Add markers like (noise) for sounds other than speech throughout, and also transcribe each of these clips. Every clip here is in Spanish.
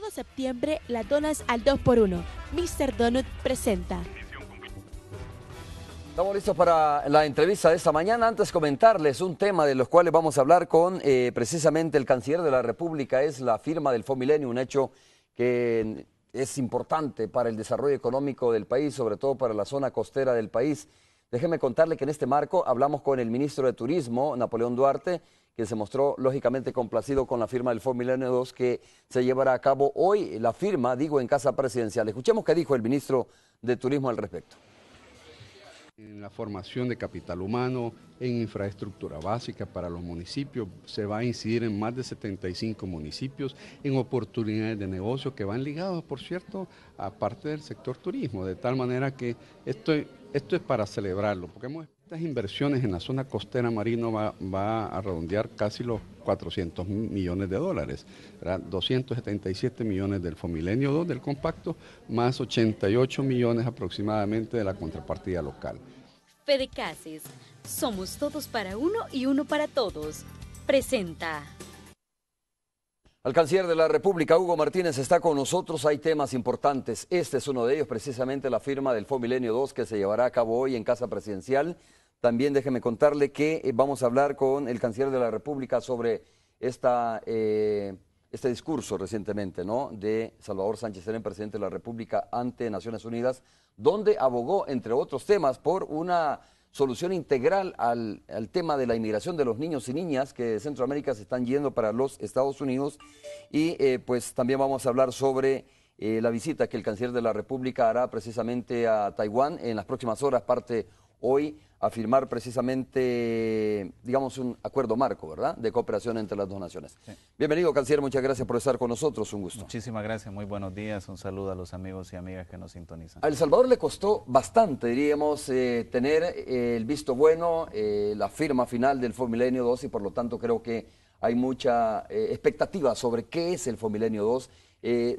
Todo septiembre, las donas al 2x1. Mr. Donut presenta. Estamos listos para la entrevista de esta mañana. Antes comentarles un tema de los cuales vamos a hablar con eh, precisamente el canciller de la República, es la firma del Fomilenio, un hecho que es importante para el desarrollo económico del país, sobre todo para la zona costera del país. Déjeme contarle que en este marco hablamos con el ministro de Turismo, Napoleón Duarte, que se mostró lógicamente complacido con la firma del Fondo Milenio 2 que se llevará a cabo hoy, la firma, digo, en Casa Presidencial. Escuchemos qué dijo el ministro de Turismo al respecto. En la formación de capital humano, en infraestructura básica para los municipios, se va a incidir en más de 75 municipios, en oportunidades de negocio que van ligados, por cierto, a parte del sector turismo, de tal manera que esto... Esto es para celebrarlo, porque estas inversiones en la zona costera marino va, va a redondear casi los 400 millones de dólares, 277 millones del Fomilenio 2 del compacto, más 88 millones aproximadamente de la contrapartida local. Fede Cases, somos todos para uno y uno para todos. Presenta. Al canciller de la República, Hugo Martínez, está con nosotros. Hay temas importantes. Este es uno de ellos, precisamente la firma del Fomilenio II que se llevará a cabo hoy en Casa Presidencial. También déjeme contarle que eh, vamos a hablar con el canciller de la República sobre eh, este discurso recientemente ¿no? de Salvador Sánchez Serén, presidente de la República ante Naciones Unidas, donde abogó, entre otros temas, por una solución integral al, tema de la inmigración de los niños y niñas que de Centroamérica se están yendo para los Estados Unidos. Y eh, pues también vamos a hablar sobre eh, la visita que el canciller de la República hará precisamente a Taiwán en las próximas horas, parte hoy a firmar precisamente, digamos, un acuerdo marco, ¿verdad?, de cooperación entre las dos naciones. Bienvenido, canciller, muchas gracias por estar con nosotros, un gusto. Muchísimas gracias, muy buenos días, un saludo a los amigos y amigas que nos sintonizan. A El Salvador le costó bastante, diríamos, eh, tener eh, el visto bueno, eh, la firma final del Fomilenio 2 y por lo tanto creo que hay mucha expectativa sobre qué es el Fomilenio 2.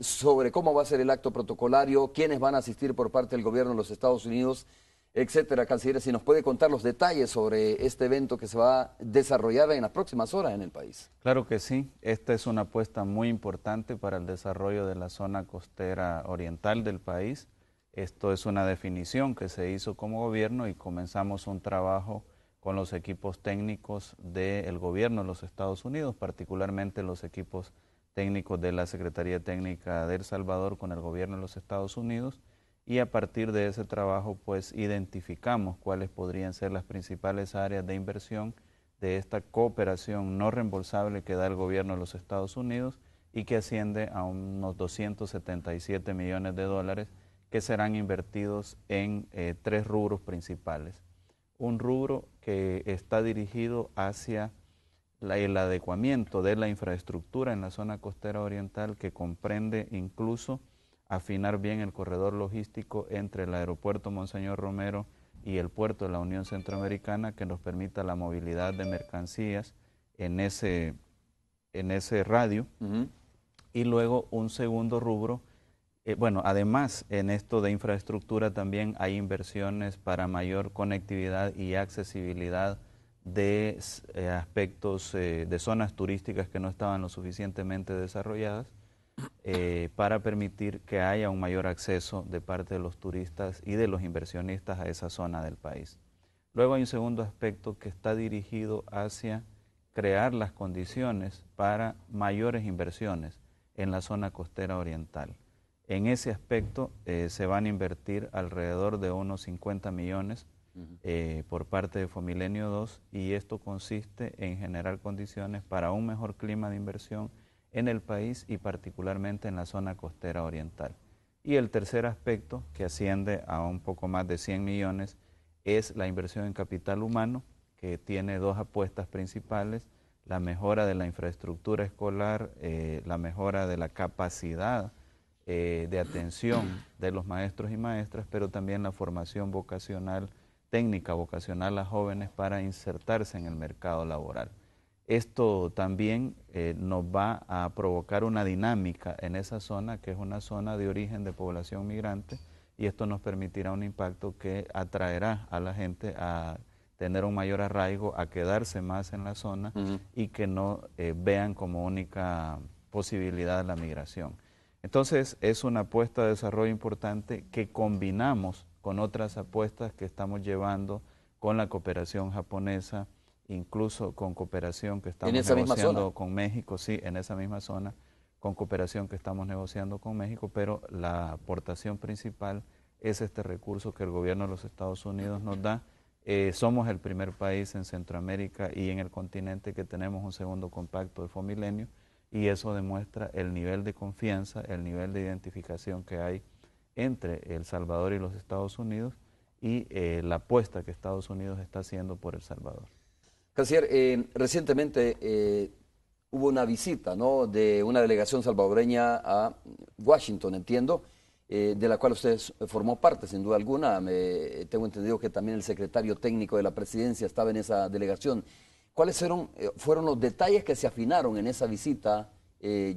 sobre cómo va a ser el acto protocolario, quiénes van a asistir por parte del gobierno de los Estados Unidos, etcétera. Canciller, si nos puede contar los detalles sobre este evento que se va a desarrollar en las próximas horas en el país. Claro que sí, esta es una apuesta muy importante para el desarrollo de la zona costera oriental del país. Esto es una definición que se hizo como gobierno y comenzamos un trabajo con los equipos técnicos del gobierno de los Estados Unidos, particularmente los equipos técnicos de la Secretaría Técnica de El Salvador con el gobierno de los Estados Unidos y a partir de ese trabajo pues identificamos cuáles podrían ser las principales áreas de inversión de esta cooperación no reembolsable que da el gobierno de los Estados Unidos y que asciende a unos 277 millones de dólares que serán invertidos en eh, tres rubros principales. Un rubro que está dirigido hacia el adecuamiento de la infraestructura en la zona costera oriental que comprende incluso afinar bien el corredor logístico entre el aeropuerto Monseñor Romero y el puerto de la Unión Centroamericana que nos permita la movilidad de mercancías en ese, en ese radio. Y luego un segundo rubro, eh, bueno, además en esto de infraestructura también hay inversiones para mayor conectividad y accesibilidad de eh, aspectos eh, de zonas turísticas que no estaban lo suficientemente desarrolladas eh, para permitir que haya un mayor acceso de parte de los turistas y de los inversionistas a esa zona del país. Luego hay un segundo aspecto que está dirigido hacia crear las condiciones para mayores inversiones en la zona costera oriental. En ese aspecto eh, se van a invertir alrededor de unos 50 millones eh, por parte de Fomilenio II y esto consiste en generar condiciones para un mejor clima de inversión, en el país y particularmente en la zona costera oriental. Y el tercer aspecto, que asciende a un poco más de 100 millones, es la inversión en capital humano, que tiene dos apuestas principales, la mejora de la infraestructura escolar, eh, la mejora de la capacidad eh, de atención de los maestros y maestras, pero también la formación vocacional, técnica vocacional a jóvenes para insertarse en el mercado laboral. Esto también eh, nos va a provocar una dinámica en esa zona, que es una zona de origen de población migrante, y esto nos permitirá un impacto que atraerá a la gente a tener un mayor arraigo, a quedarse más en la zona y que no eh, vean como única posibilidad la migración. Entonces es una apuesta de desarrollo importante que combinamos con otras apuestas que estamos llevando con la cooperación japonesa, incluso con cooperación que estamos negociando con México, sí, en esa misma zona, con cooperación que estamos negociando con México, pero la aportación principal es este recurso que el gobierno de los Estados Unidos nos da. Eh, somos el primer país en Centroamérica y en el continente que tenemos un segundo compacto de Fomilenio y eso demuestra el nivel de confianza, el nivel de identificación que hay entre El Salvador y los Estados Unidos y eh, la apuesta que Estados Unidos está haciendo por El Salvador. Canciller, eh, recientemente eh, hubo una visita ¿no? de una delegación salvadoreña a Washington, entiendo, eh, de la cual usted formó parte, sin duda alguna. Me, tengo entendido que también el secretario técnico de la presidencia estaba en esa delegación. ¿Cuáles fueron los detalles que se afinaron en esa visita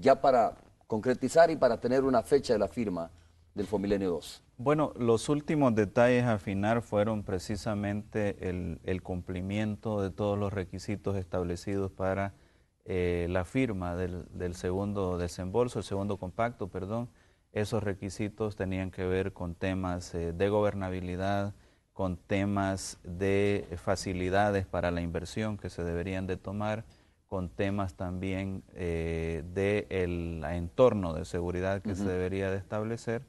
ya para concretizar y para tener una fecha de la firma del 2? Bueno, los últimos detalles a afinar fueron precisamente el, cumplimiento de todos los requisitos establecidos para eh, la firma del, segundo desembolso, el segundo compacto, perdón. Esos requisitos tenían que ver con temas eh, de gobernabilidad, con temas de facilidades para la inversión que se deberían de tomar, con temas también eh, del entorno de seguridad que se debería de establecer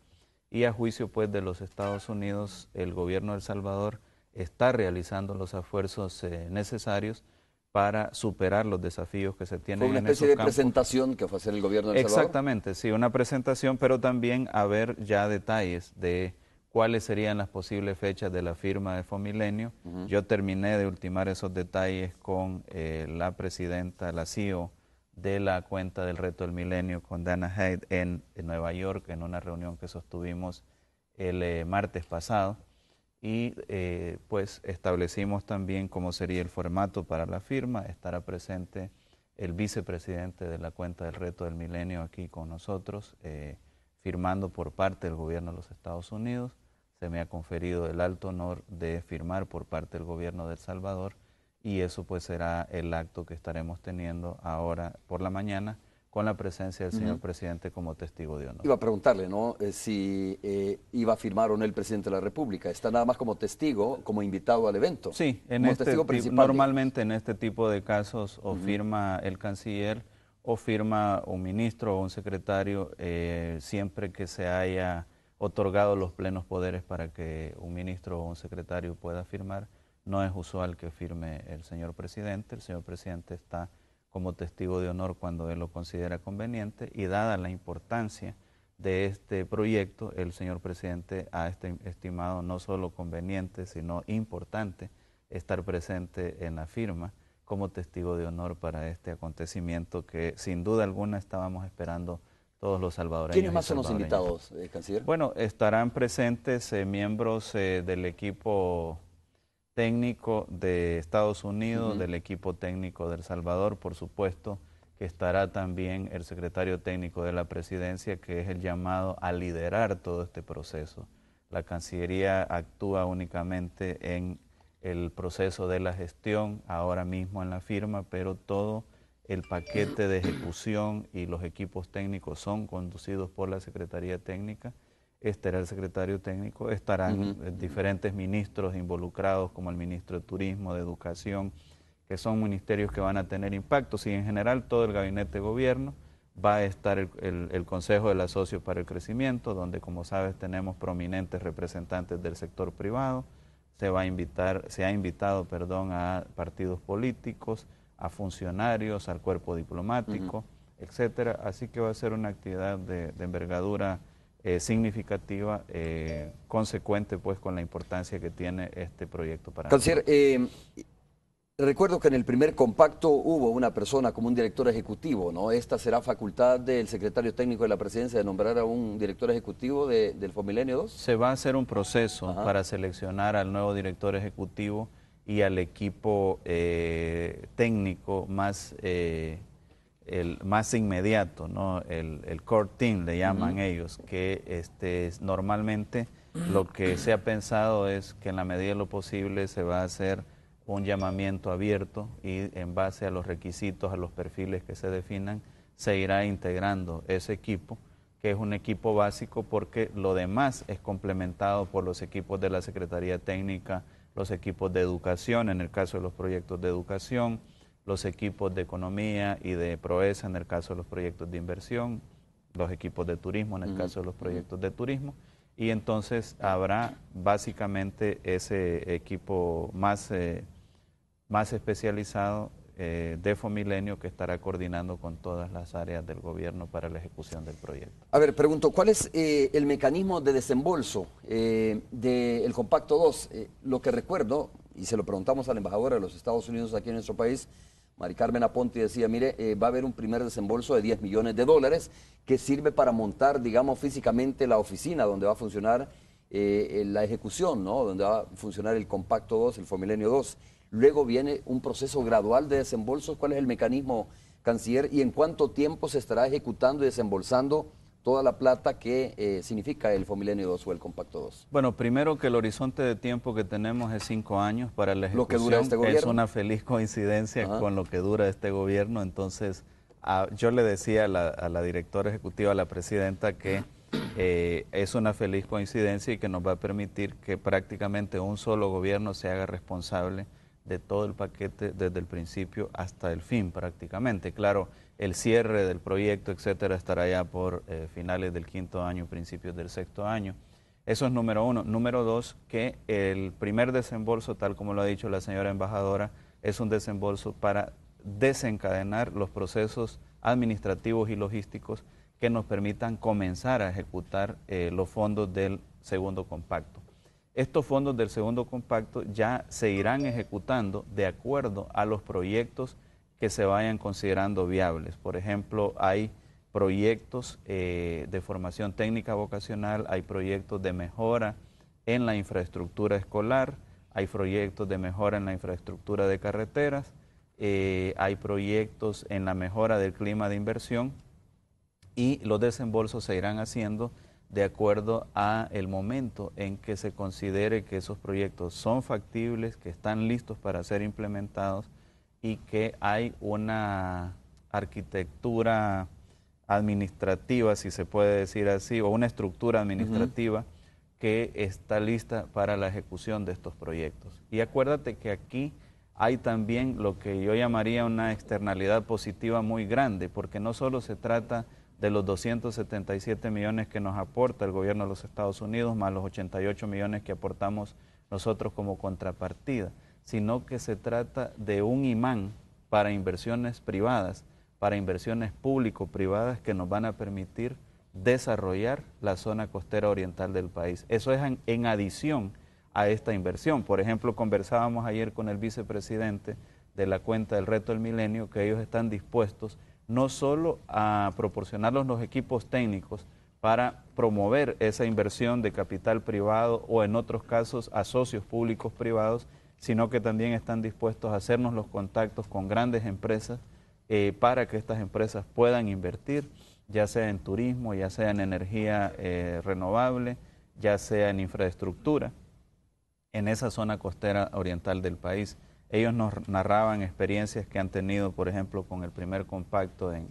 y a juicio pues de los Estados Unidos, el gobierno de El Salvador está realizando los esfuerzos eh, necesarios para superar los desafíos que se tienen. en Fue una especie de presentación que fue hacer el gobierno de El Salvador. Exactamente, sí, una presentación, pero también a ver ya detalles de cuáles serían las posibles fechas de la firma de Fomilenio. Yo terminé de ultimar esos detalles con eh, la presidenta, la CEO de la cuenta del reto del milenio con Dana Hyde en, Nueva York, en una reunión que sostuvimos el eh, martes pasado. Y eh, pues establecimos también cómo sería el formato para la firma. Estará presente el vicepresidente de la cuenta del reto del milenio aquí con nosotros, eh, firmando por parte del gobierno de los Estados Unidos. Se me ha conferido el alto honor de firmar por parte del gobierno de El Salvador y eso pues será el acto que estaremos teniendo ahora por la mañana con la presencia del señor presidente como testigo de honor. Iba a preguntarle, ¿no? Eh, si eh, iba a firmar o no el presidente de la República. Está nada más como testigo, como invitado al evento. Sí, en este testigo principal, normalmente en este tipo de casos o firma el canciller o firma un ministro o un secretario eh, siempre que se haya otorgado los plenos poderes para que un ministro o un secretario pueda firmar no es usual que firme el señor presidente. El señor presidente está como testigo de honor cuando él lo considera conveniente y dada la importancia de este proyecto, el señor presidente ha estimado no solo conveniente, sino importante estar presente en la firma como testigo de honor para este acontecimiento que sin duda alguna estábamos esperando todos los salvadoreños. ¿Quiénes más son los invitados, eh, canciller? Bueno, estarán presentes eh, miembros eh, del equipo técnico de Estados Unidos, del equipo técnico del Salvador, por supuesto, que estará también el secretario técnico de la presidencia, que es el llamado a liderar todo este proceso. La Cancillería actúa únicamente en el proceso de la gestión, ahora mismo en la firma, pero todo el paquete de ejecución y los equipos técnicos son conducidos por la Secretaría Técnica era el secretario técnico, estarán eh, diferentes ministros involucrados, como el ministro de Turismo, de Educación, que son ministerios que van a tener impacto. y en general todo el gabinete de gobierno va a estar el, Consejo de la para el Crecimiento, donde como sabes tenemos prominentes representantes del sector privado, se va a invitar, se ha invitado, perdón, a partidos políticos, a funcionarios, al cuerpo diplomático, etcétera. Así que va a ser una actividad de, de envergadura eh, significativa, eh, consecuente pues con la importancia que tiene este proyecto para Canciller, eh, recuerdo que en el primer compacto hubo una persona como un director ejecutivo, ¿no? Esta será facultad del secretario técnico de la presidencia de nombrar a un director ejecutivo del Fomilenio 2. Se va a hacer un proceso para seleccionar al nuevo director ejecutivo y al equipo eh, técnico más el más inmediato, ¿no? el, el core team le llaman ellos, que este, normalmente lo que se ha pensado es que en la medida de lo posible se va a hacer un llamamiento abierto y en base a los requisitos, a los perfiles que se definan, se irá integrando ese equipo, que es un equipo básico porque lo demás es complementado por los equipos de la Secretaría Técnica, los equipos de educación, en el caso de los proyectos de educación, los equipos de economía y de proeza en el caso de los proyectos de inversión, los equipos de turismo en el caso de los proyectos de turismo. Y entonces habrá básicamente ese equipo más, eh, más especializado eh, de Fomilenio que estará coordinando con todas las áreas del gobierno para la ejecución del proyecto. A ver, pregunto, ¿cuál es eh, el mecanismo de desembolso eh, del Compacto 2? lo que recuerdo, y se lo preguntamos al embajador de los Estados Unidos aquí en nuestro país, Mari Carmen decía, mire, eh, va a haber un primer desembolso de 10 millones de dólares que sirve para montar, digamos, físicamente la oficina donde va a funcionar eh, eh, la ejecución, ¿no? Donde va a funcionar el Compacto 2, el Fomilenio 2. Luego viene un proceso gradual de desembolsos. ¿Cuál es el mecanismo, canciller? ¿Y en cuánto tiempo se estará ejecutando y desembolsando? toda la plata que eh, significa el Fomilenio 2 o el Compacto 2? Bueno, primero que el horizonte de tiempo que tenemos es cinco años para la ejecución. Lo que dura este gobierno. Es una feliz coincidencia con lo que dura este gobierno. Entonces, yo le decía a la, directora ejecutiva, a la presidenta, que eh, es una feliz coincidencia y que nos va a permitir que prácticamente un solo gobierno se haga responsable de todo el paquete desde el principio hasta el fin prácticamente. Claro, el cierre del proyecto, etcétera, estará ya por eh, finales del quinto año, principios del sexto año. Eso es número uno. Número dos, que el primer desembolso, tal como lo ha dicho la señora embajadora, es un desembolso para desencadenar los procesos administrativos y logísticos que nos permitan comenzar a ejecutar eh, los fondos del segundo compacto. Estos fondos del segundo compacto ya se irán ejecutando de acuerdo a los proyectos que se vayan considerando viables. Por ejemplo, hay proyectos eh, de formación técnica vocacional, hay proyectos de mejora en la infraestructura escolar, hay proyectos de mejora en la infraestructura de carreteras, eh, hay proyectos en la mejora del clima de inversión y los desembolsos se irán haciendo de acuerdo a el momento en que se considere que esos proyectos son factibles, que están listos para ser implementados y que hay una arquitectura administrativa, si se puede decir así, o una estructura administrativa que está lista para la ejecución de estos proyectos. Y acuérdate que aquí hay también lo que yo llamaría una externalidad positiva muy grande, porque no solo se trata de los 277 millones que nos aporta el gobierno de los Estados Unidos, más los 88 millones que aportamos nosotros como contrapartida, sino que se trata de un imán para inversiones privadas, para inversiones público-privadas que nos van a permitir desarrollar la zona costera oriental del país. Eso es en, adición a esta inversión. Por ejemplo, conversábamos ayer con el vicepresidente de la cuenta del reto del milenio que ellos están dispuestos no solo a proporcionarlos los equipos técnicos para promover esa inversión de capital privado o en otros casos a socios públicos privados, sino que también están dispuestos a hacernos los contactos con grandes empresas eh, para que estas empresas puedan invertir, ya sea en turismo, ya sea en energía eh, renovable, ya sea en infraestructura, en esa zona costera oriental del país. Ellos nos narraban experiencias que han tenido, por ejemplo, con el primer compacto en,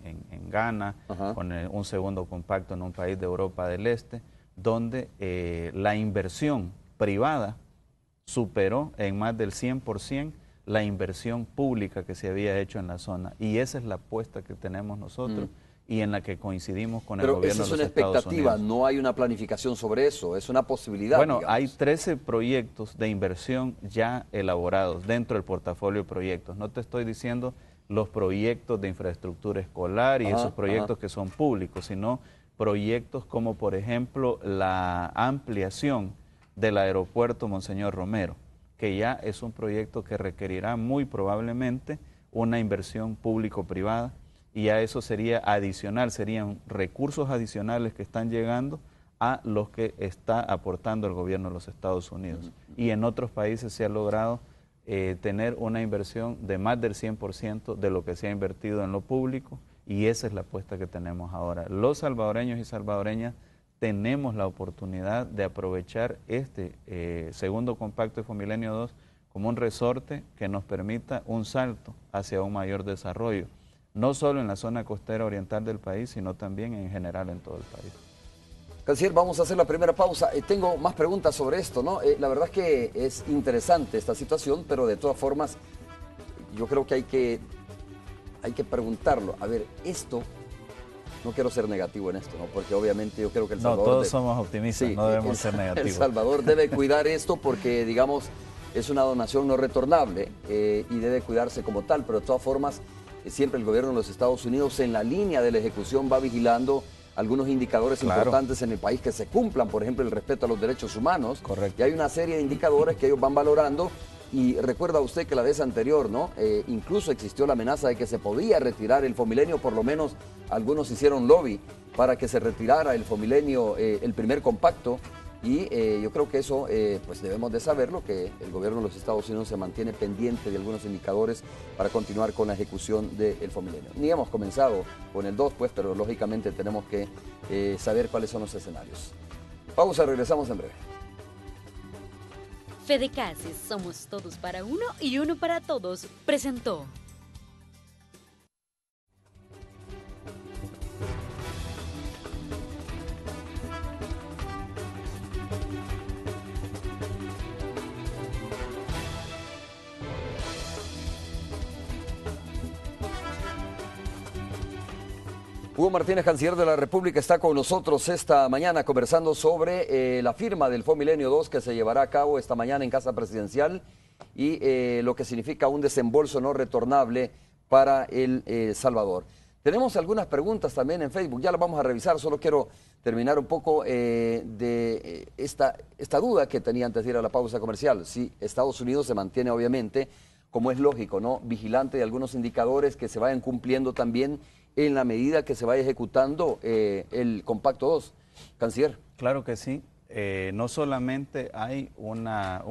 Ghana, con un segundo compacto en un país de Europa del Este, donde eh, la inversión privada superó en más del 100% la inversión pública que se había hecho en la zona. Y esa es la apuesta que tenemos nosotros. Mm. y en la que coincidimos con el gobierno de los es una expectativa, no hay una planificación sobre eso, es una posibilidad. Bueno, hay 13 proyectos de inversión ya elaborados dentro del portafolio de proyectos. No te estoy diciendo los proyectos de infraestructura escolar y esos proyectos que son públicos, sino proyectos como por ejemplo la ampliación del aeropuerto Monseñor Romero, que ya es un proyecto que requerirá muy probablemente una inversión público-privada y a eso sería adicional, serían recursos adicionales que están llegando a los que está aportando el gobierno de los Estados Unidos. Y en otros países se ha logrado eh, tener una inversión de más del 100% de lo que se ha invertido en lo público y esa es la apuesta que tenemos ahora. Los salvadoreños y salvadoreñas tenemos la oportunidad de aprovechar este eh, segundo compacto de Fomilenio II como un resorte que nos permita un salto hacia un mayor desarrollo, no solo en la zona costera oriental del país, sino también en general en todo el país. Canciller, vamos a hacer la primera pausa. Eh, tengo más preguntas sobre esto, ¿no? Eh, la verdad es que es interesante esta situación, pero de todas formas, yo creo que hay que, hay que preguntarlo. A ver, esto no quiero ser negativo en esto, porque obviamente yo creo que El Salvador... No, todos somos optimistas, no debemos ser negativos. El Salvador (laughs) debe cuidar esto porque, digamos, es una donación no retornable eh, y debe cuidarse como tal, pero de todas formas, eh, siempre el gobierno de los Estados Unidos en la línea de la ejecución va vigilando algunos indicadores importantes en el país que se cumplan, por ejemplo, el respeto a los derechos humanos. Correcto. Y hay una serie de indicadores que ellos van valorando y recuerda usted que la vez anterior, ¿no? Eh, incluso existió la amenaza de que se podía retirar el Fomilenio, por lo menos algunos hicieron lobby para que se retirara el Fomilenio, eh, el primer compacto. Y eh, yo creo que eso, pues debemos de saberlo, que el gobierno de los Estados Unidos se mantiene pendiente de algunos indicadores para continuar con la ejecución del Fomilenio. Ni hemos comenzado con el 2, pues, pero lógicamente tenemos que saber cuáles son los escenarios. Pausa, regresamos en breve. Fede Cases, somos todos para uno y uno para todos, presentó. Hugo Martínez, canciller de la República, está con nosotros esta mañana conversando sobre eh, la firma del FOMilenio 2 que se llevará a cabo esta mañana en Casa Presidencial y eh, lo que significa un desembolso no retornable para El eh, Salvador. Tenemos algunas preguntas también en Facebook, ya las vamos a revisar, solo quiero terminar un poco de esta, esta duda que tenía antes de ir a la pausa comercial. Si Estados Unidos se mantiene, obviamente, como es lógico, ¿no? Vigilante de algunos indicadores que se vayan cumpliendo también en la medida que se vaya ejecutando eh, el Compacto 2. Canciller. Claro que sí. Eh, no solamente hay un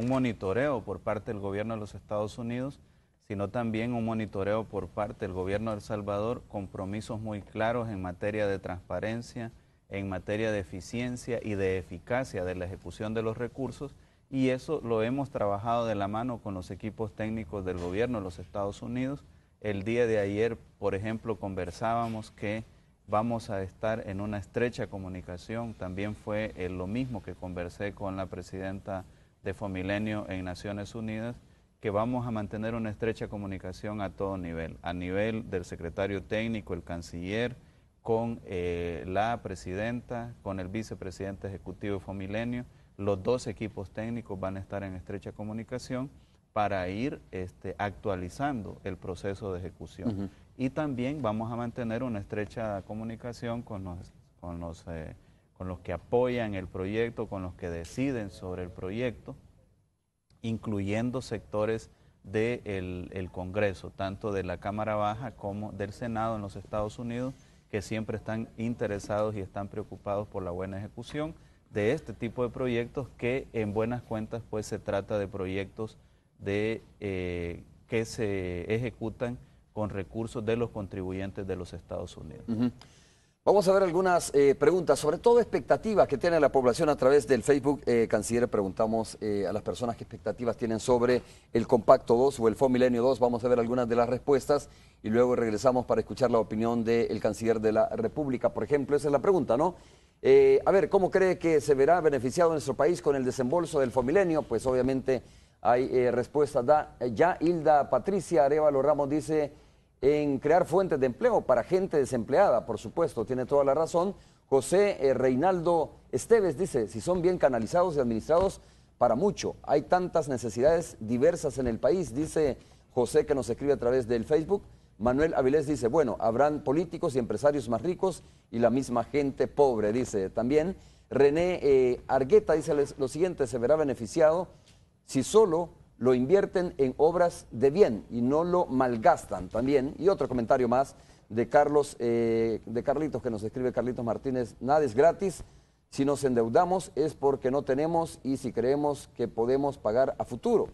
monitoreo por parte del gobierno de los Estados Unidos, sino también un monitoreo por parte del gobierno de El Salvador, compromisos muy claros en materia de transparencia, en materia de eficiencia y de eficacia de la ejecución de los recursos, y eso lo hemos trabajado de la mano con los equipos técnicos del gobierno de los Estados Unidos el día de ayer, por ejemplo, conversábamos que vamos a estar en una estrecha comunicación. También fue eh, lo mismo que conversé con la presidenta de Fomilenio en Naciones Unidas, que vamos a mantener una estrecha comunicación a todo nivel, a nivel del secretario técnico, el canciller, con eh, la presidenta, con el vicepresidente ejecutivo de Fomilenio. Los dos equipos técnicos van a estar en estrecha comunicación para ir este, actualizando el proceso de ejecución. Y también vamos a mantener una estrecha comunicación con los, con los, eh, con los que apoyan el proyecto, con los que deciden sobre el proyecto, incluyendo sectores del de el, Congreso, tanto de la Cámara Baja como del Senado en los Estados Unidos, que siempre están interesados y están preocupados por la buena ejecución de este tipo de proyectos que en buenas cuentas pues se trata de proyectos de, eh, que se ejecutan con recursos de los contribuyentes de los Estados Unidos. Vamos a ver algunas eh, preguntas, sobre todo expectativas que tiene la población a través del Facebook. Eh, canciller, preguntamos a las personas qué expectativas tienen sobre el Compacto 2 o el Fomilenio 2. Vamos a ver algunas de las respuestas y luego regresamos para escuchar la opinión del Canciller de la República, por ejemplo. Esa es la pregunta, ¿no? a ver, ¿cómo cree que se verá beneficiado nuestro país con el desembolso del Fomilenio? Pues obviamente hay eh, respuesta respuestas. Da, eh, ya Hilda Patricia Arevalo Ramos dice en crear fuentes de empleo para gente desempleada, por supuesto, tiene toda la razón. José eh, Reinaldo Esteves dice, si son bien canalizados y administrados, para mucho. Hay tantas necesidades diversas en el país, dice José que nos escribe a través del Facebook. Manuel Avilés dice, bueno, habrán políticos y empresarios más ricos y la misma gente pobre, dice también. René Argueta dice lo siguiente, se verá beneficiado si solo lo invierten en obras de bien y no lo malgastan también. Y otro comentario más de Carlos, eh, de Carlitos, que nos escribe Carlitos Martínez, nada es gratis. Si nos endeudamos es porque no tenemos y si creemos que podemos pagar a futuro.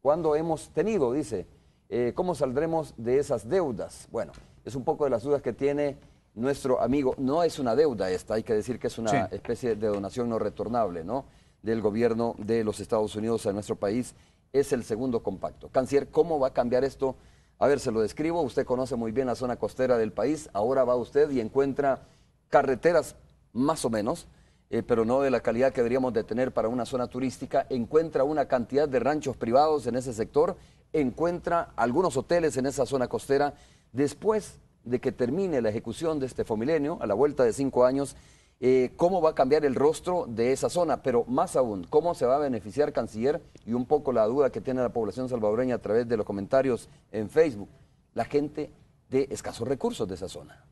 Cuando hemos tenido, dice, eh, ¿cómo saldremos de esas deudas? Bueno, es un poco de las dudas que tiene nuestro amigo. No es una deuda esta, hay que decir que es una especie de donación no retornable, ¿no? del gobierno de los Estados Unidos a nuestro país es el segundo compacto. Canciller, ¿cómo va a cambiar esto? A ver, se lo describo, usted conoce muy bien la zona costera del país, ahora va usted y encuentra carreteras más o menos, eh, pero no de la calidad que deberíamos de tener para una zona turística, encuentra una cantidad de ranchos privados en ese sector, encuentra algunos hoteles en esa zona costera. Después de que termine la ejecución de este fomilenio, a la vuelta de cinco años, eh, cómo va a cambiar el rostro de esa zona, pero más aún, cómo se va a beneficiar Canciller y un poco la duda que tiene la población salvadoreña a través de los comentarios en Facebook, la gente de escasos recursos de esa zona.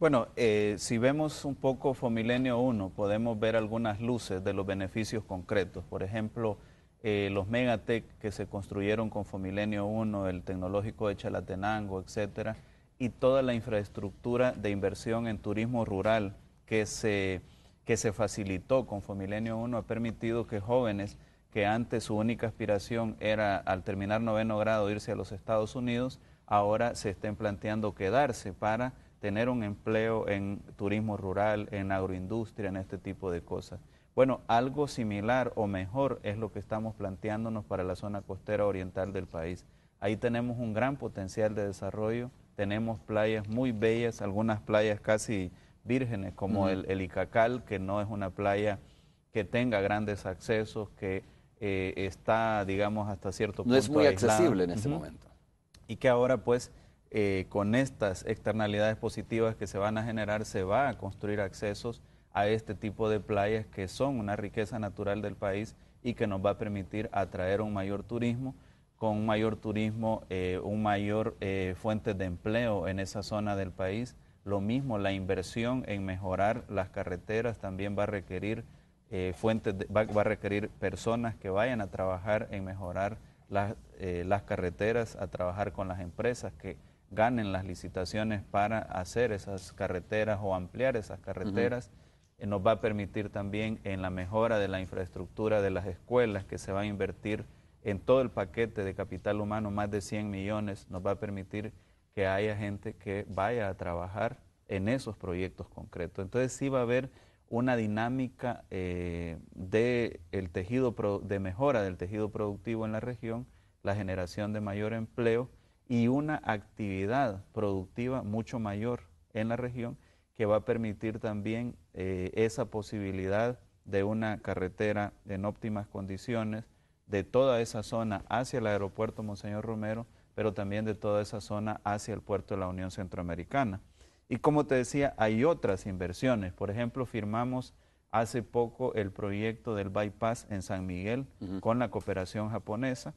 Bueno, eh, si vemos un poco Fomilenio 1, podemos ver algunas luces de los beneficios concretos. Por ejemplo, eh, los Megatech que se construyeron con Fomilenio 1, el tecnológico de Chalatenango, etcétera, y toda la infraestructura de inversión en turismo rural que se, que se facilitó con Fomilenio 1 ha permitido que jóvenes que antes su única aspiración era al terminar noveno grado irse a los Estados Unidos, ahora se estén planteando quedarse para tener un empleo en turismo rural, en agroindustria, en este tipo de cosas. Bueno, algo similar o mejor es lo que estamos planteándonos para la zona costera oriental del país. Ahí tenemos un gran potencial de desarrollo, tenemos playas muy bellas, algunas playas casi vírgenes, como el, el, Icacal, que no es una playa que tenga grandes accesos, que eh, está, digamos, hasta cierto punto. No es muy accesible en ese momento. Y que ahora, pues, eh, con estas externalidades positivas que se van a generar, se va a construir accesos a este tipo de playas que son una riqueza natural del país y que nos va a permitir atraer un mayor turismo, con un mayor turismo, eh, un mayor fuente de empleo en esa zona del país lo mismo, la inversión en mejorar las carreteras también va a requerir eh, fuentes, va, a requerir personas que vayan a trabajar en mejorar las, eh, las carreteras, a trabajar con las empresas que ganen las licitaciones para hacer esas carreteras o ampliar esas carreteras. Eh, nos va a permitir también en la mejora de la infraestructura de las escuelas, que se va a invertir en todo el paquete de capital humano, más de 100 millones, nos va a permitir que haya gente que vaya a trabajar en esos proyectos concretos. Entonces sí va a haber una dinámica eh, de, el tejido de mejora del tejido productivo en la región, la generación de mayor empleo y una actividad productiva mucho mayor en la región que va a permitir también eh, esa posibilidad de una carretera en óptimas condiciones de toda esa zona hacia el aeropuerto Monseñor Romero pero también de toda esa zona hacia el puerto de la Unión Centroamericana. Y como te decía, hay otras inversiones. Por ejemplo, firmamos hace poco el proyecto del bypass en San Miguel con la cooperación japonesa.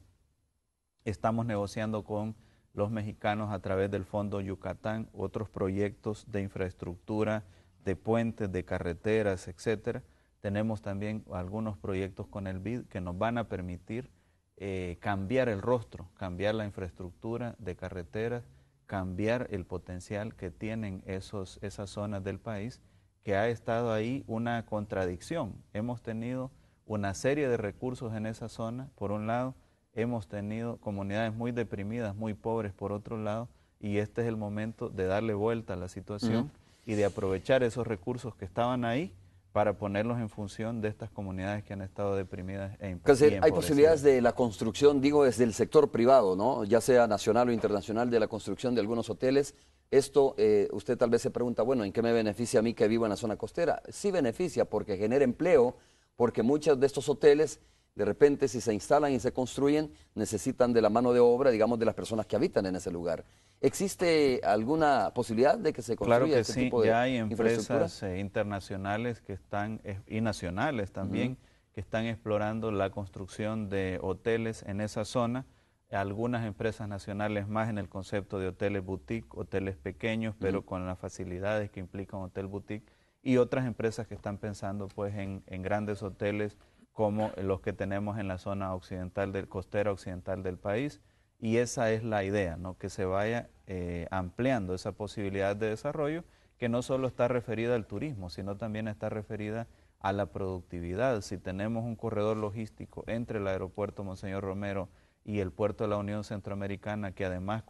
Estamos negociando con los mexicanos a través del Fondo Yucatán otros proyectos de infraestructura, de puentes, de carreteras, etcétera. Tenemos también algunos proyectos con el BID que nos van a permitir eh, cambiar el rostro, cambiar la infraestructura de carreteras, cambiar el potencial que tienen esos, esas zonas del país, que ha estado ahí una contradicción. Hemos tenido una serie de recursos en esa zona, por un lado, hemos tenido comunidades muy deprimidas, muy pobres, por otro lado, y este es el momento de darle vuelta a la situación y de aprovechar esos recursos que estaban ahí para ponerlos en función de estas comunidades que han estado deprimidas e Hay posibilidades de la construcción, digo, desde el sector privado, ¿no? Ya sea nacional o internacional, de la construcción de algunos hoteles. Esto, eh, usted tal vez se pregunta, bueno, ¿en qué me beneficia a mí que vivo en la zona costera? Sí beneficia porque genera empleo, porque muchos de estos hoteles de repente si se instalan y se construyen, necesitan de la mano de obra, digamos, de las personas que habitan en ese lugar. ¿Existe alguna posibilidad de que se construya claro que este sí. ya hay empresas eh, internacionales que están, eh, y nacionales también, que están explorando la construcción de hoteles en esa zona. Algunas empresas nacionales más en el concepto de hoteles boutique, hoteles pequeños, pero con las facilidades que implica un hotel boutique. Y otras empresas que están pensando pues en grandes hoteles como los que tenemos en la zona occidental del costera occidental del país y esa es la idea, ¿no? que se vaya eh, ampliando esa posibilidad de desarrollo que no solo está referida al turismo, sino también está referida a la productividad. Si tenemos un corredor logístico entre el aeropuerto Monseñor Romero y el puerto de la Unión Centroamericana, que además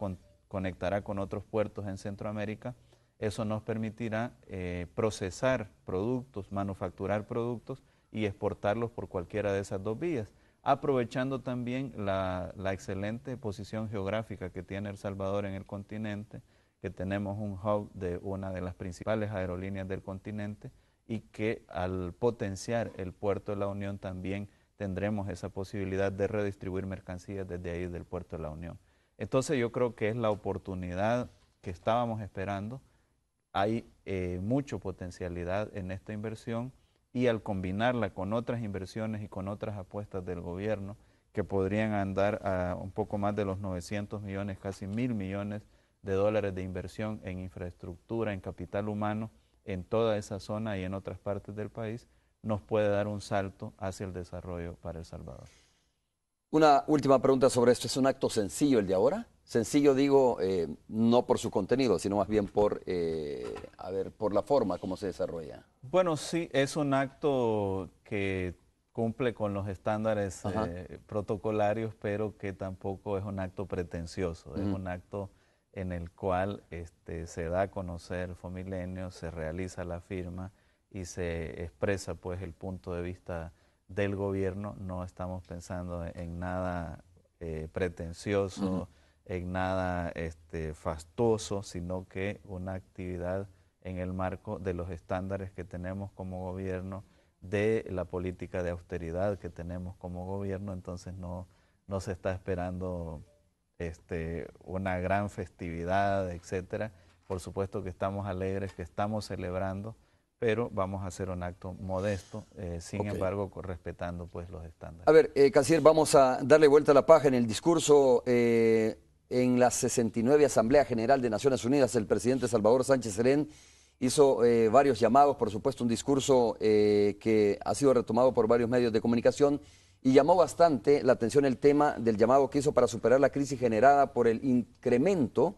conectará con otros puertos en Centroamérica, eso nos permitirá eh, procesar productos, manufacturar productos y exportarlos por cualquiera de esas dos vías, aprovechando también la, excelente posición geográfica que tiene El Salvador en el continente, que tenemos un hub de una de las principales aerolíneas del continente y que al potenciar el puerto de la Unión también tendremos esa posibilidad de redistribuir mercancías desde ahí del puerto de la Unión. Entonces yo creo que es la oportunidad que estábamos esperando. Hay eh, mucha potencialidad en esta inversión y al combinarla con otras inversiones y con otras apuestas del gobierno, que podrían andar a un poco más de los 900 millones, casi mil millones de dólares de inversión en infraestructura, en capital humano, en toda esa zona y en otras partes del país, nos puede dar un salto hacia el desarrollo para El Salvador. Una última pregunta sobre esto. ¿Es un acto sencillo el de ahora? Sencillo digo, eh, no por su contenido, sino más bien por, eh, ver, por la forma como se desarrolla. Bueno, sí, es un acto que cumple con los estándares eh, protocolarios, pero que tampoco es un acto pretencioso, es un acto en el cual este, se da a conocer el Fomilenio, se realiza la firma y se expresa pues el punto de vista del gobierno, no estamos pensando en nada eh, pretencioso, en nada este, fastuoso, sino que una actividad en el marco de los estándares que tenemos como gobierno, de la política de austeridad que tenemos como gobierno, entonces no, se está esperando este, una gran festividad, etcétera. Por supuesto que estamos alegres, que estamos celebrando, pero vamos a hacer un acto modesto, eh, sin embargo, respetando pues los estándares. A ver, eh, vamos a darle vuelta a la página. En el discurso eh, en la 69 Asamblea General de Naciones Unidas, el presidente Salvador Sánchez Serén hizo eh, varios llamados, por supuesto, un discurso que ha sido retomado por varios medios de comunicación y llamó bastante la atención el tema del llamado que hizo para superar la crisis generada por el incremento,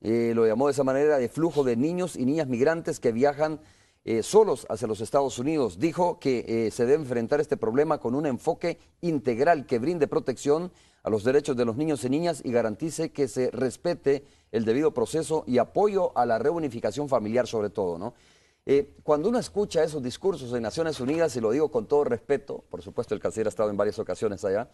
lo llamó de esa manera, de flujo de niños y niñas migrantes que viajan eh, solos hacia los Estados Unidos. Dijo que eh, se debe enfrentar este problema con un enfoque integral que brinde protección a los derechos de los niños y niñas y garantice que se respete el debido proceso y apoyo a la reunificación familiar sobre todo, ¿no? Eh, cuando uno escucha esos discursos en Naciones Unidas, y lo digo con todo respeto, por supuesto el canciller ha estado en varias ocasiones allá,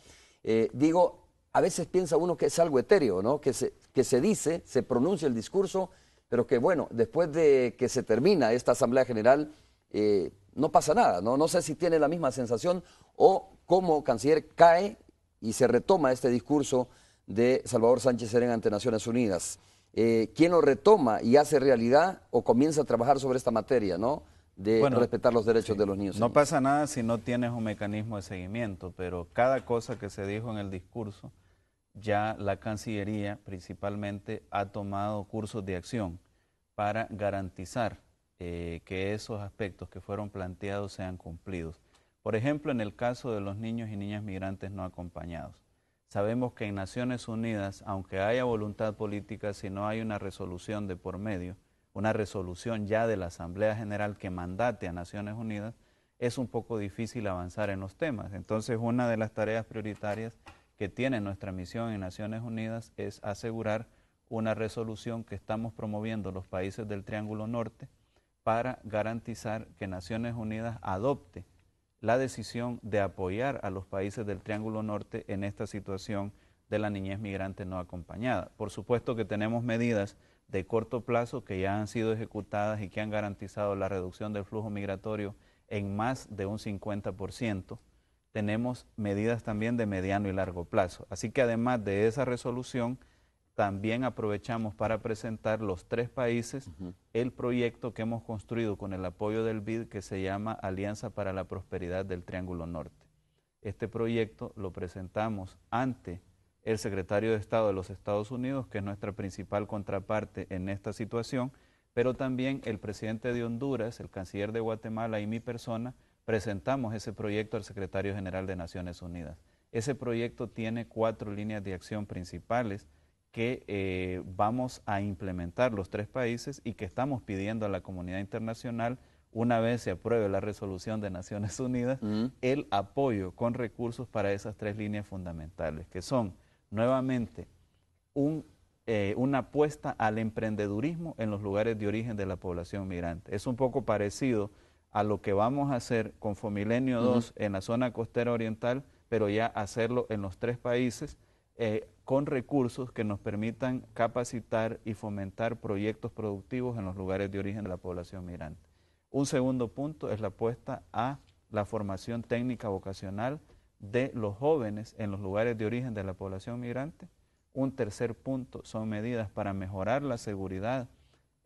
digo, a veces piensa uno que es algo etéreo, ¿no? Que que se dice, se pronuncia el discurso, pero que bueno, después de que se termina esta Asamblea General, eh, no pasa nada, ¿no? No sé si tiene la misma sensación o cómo Canciller cae y se retoma este discurso de Salvador Sánchez Serena ante Naciones Unidas. Eh, ¿Quién lo retoma y hace realidad o comienza a trabajar sobre esta materia, ¿no? De respetar los derechos de los niños. No pasa nada si no tienes un mecanismo de seguimiento, pero cada cosa que se dijo en el discurso ya la Cancillería principalmente ha tomado cursos de acción para garantizar eh, que esos aspectos que fueron planteados sean cumplidos. Por ejemplo, en el caso de los niños y niñas migrantes no acompañados. Sabemos que en Naciones Unidas, aunque haya voluntad política, si no hay una resolución de por medio, una resolución ya de la Asamblea General que mandate a Naciones Unidas, es un poco difícil avanzar en los temas. Entonces, una de las tareas prioritarias que tiene nuestra misión en Naciones Unidas es asegurar una resolución que estamos promoviendo los países del Triángulo Norte para garantizar que Naciones Unidas adopte la decisión de apoyar a los países del Triángulo Norte en esta situación de la niñez migrante no acompañada. Por supuesto que tenemos medidas de corto plazo que ya han sido ejecutadas y que han garantizado la reducción del flujo migratorio en más de un 50% tenemos medidas también de mediano y largo plazo. Así que además de esa resolución, también aprovechamos para presentar los tres países el proyecto que hemos construido con el apoyo del BID que se llama Alianza para la Prosperidad del Triángulo Norte. Este proyecto lo presentamos ante el secretario de Estado de los Estados Unidos, que es nuestra principal contraparte en esta situación, pero también el presidente de Honduras, el canciller de Guatemala y mi persona presentamos ese proyecto al secretario general de Naciones Unidas. Ese proyecto tiene cuatro líneas de acción principales que eh, vamos a implementar los tres países y que estamos pidiendo a la comunidad internacional, una vez se apruebe la resolución de Naciones Unidas, el apoyo con recursos para esas tres líneas fundamentales, que son, nuevamente, eh, una apuesta al emprendedurismo en los lugares de origen de la población migrante. Es un poco parecido a lo que vamos a hacer con Fomilenio 2 en la zona costera oriental, pero ya hacerlo en los tres países eh, con recursos que nos permitan capacitar y fomentar proyectos productivos en los lugares de origen de la población migrante. Un segundo punto es la apuesta a la formación técnica vocacional de los jóvenes en los lugares de origen de la población migrante. Un tercer punto son medidas para mejorar la seguridad